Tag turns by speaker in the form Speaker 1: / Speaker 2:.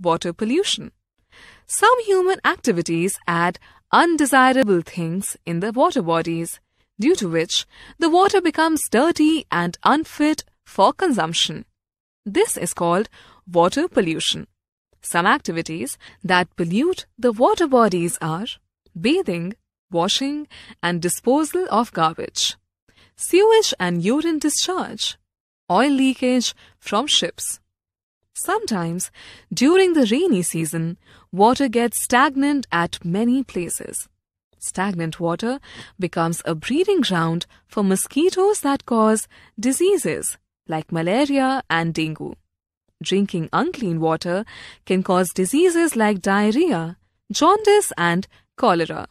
Speaker 1: water pollution. Some human activities add undesirable things in the water bodies, due to which the water becomes dirty and unfit for consumption. This is called water pollution. Some activities that pollute the water bodies are bathing, washing, and disposal of garbage, sewage and urine discharge, oil leakage from ships. Sometimes, during the rainy season, water gets stagnant at many places. Stagnant water becomes a breeding ground for mosquitoes that cause diseases like malaria and dengue. Drinking unclean water can cause diseases like diarrhea, jaundice, and cholera.